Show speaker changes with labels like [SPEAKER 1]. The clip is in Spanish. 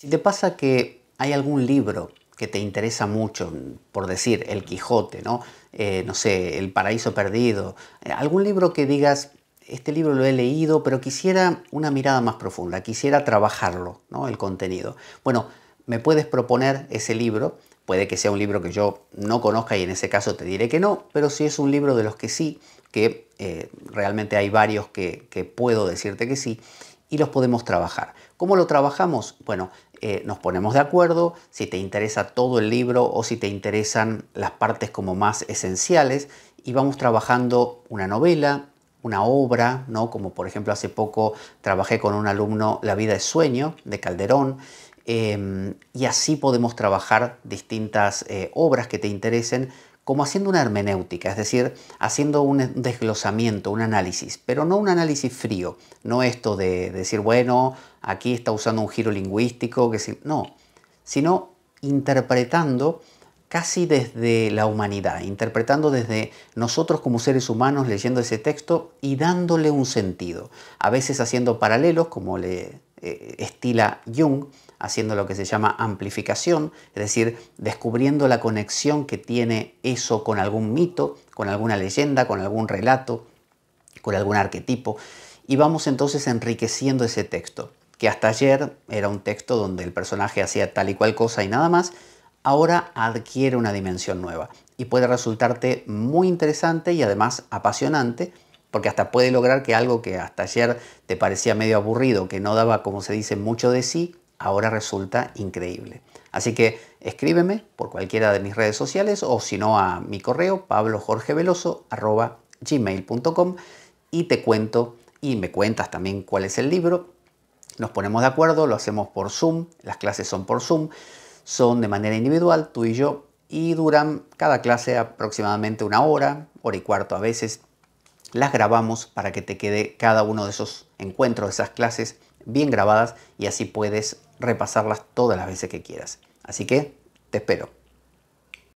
[SPEAKER 1] Si te pasa que hay algún libro que te interesa mucho, por decir, El Quijote, ¿no? Eh, no sé, El Paraíso Perdido, eh, algún libro que digas, este libro lo he leído, pero quisiera una mirada más profunda, quisiera trabajarlo, ¿no? El contenido. Bueno, me puedes proponer ese libro, puede que sea un libro que yo no conozca y en ese caso te diré que no, pero si es un libro de los que sí, que eh, realmente hay varios que puedo decirte que sí, y los podemos trabajar. ¿Cómo lo trabajamos? Bueno, eh, nos ponemos de acuerdo, si te interesa todo el libro o si te interesan las partes como más esenciales y vamos trabajando una novela, una obra, ¿no? como por ejemplo hace poco trabajé con un alumno La vida es sueño de Calderón, eh, y así podemos trabajar distintas eh, obras que te interesen como haciendo una hermenéutica, es decir, haciendo un desglosamiento, un análisis, pero no un análisis frío, no esto de decir, bueno, aquí está usando un giro lingüístico, que si... no, sino interpretando casi desde la humanidad, interpretando desde nosotros como seres humanos leyendo ese texto y dándole un sentido, a veces haciendo paralelos, como le eh, estila Jung, haciendo lo que se llama amplificación, es decir, descubriendo la conexión que tiene eso con algún mito, con alguna leyenda, con algún relato, con algún arquetipo. Y vamos entonces enriqueciendo ese texto, que hasta ayer era un texto donde el personaje hacía tal y cual cosa y nada más, ahora adquiere una dimensión nueva y puede resultarte muy interesante y además apasionante porque hasta puede lograr que algo que hasta ayer te parecía medio aburrido, que no daba, como se dice, mucho de sí, ahora resulta increíble. Así que escríbeme por cualquiera de mis redes sociales o si no a mi correo pablojorgeveloso.gmail.com y te cuento y me cuentas también cuál es el libro. Nos ponemos de acuerdo, lo hacemos por Zoom, las clases son por Zoom, son de manera individual, tú y yo, y duran cada clase aproximadamente una hora, hora y cuarto a veces, las grabamos para que te quede cada uno de esos encuentros, esas clases bien grabadas y así puedes repasarlas todas las veces que quieras. Así que te espero.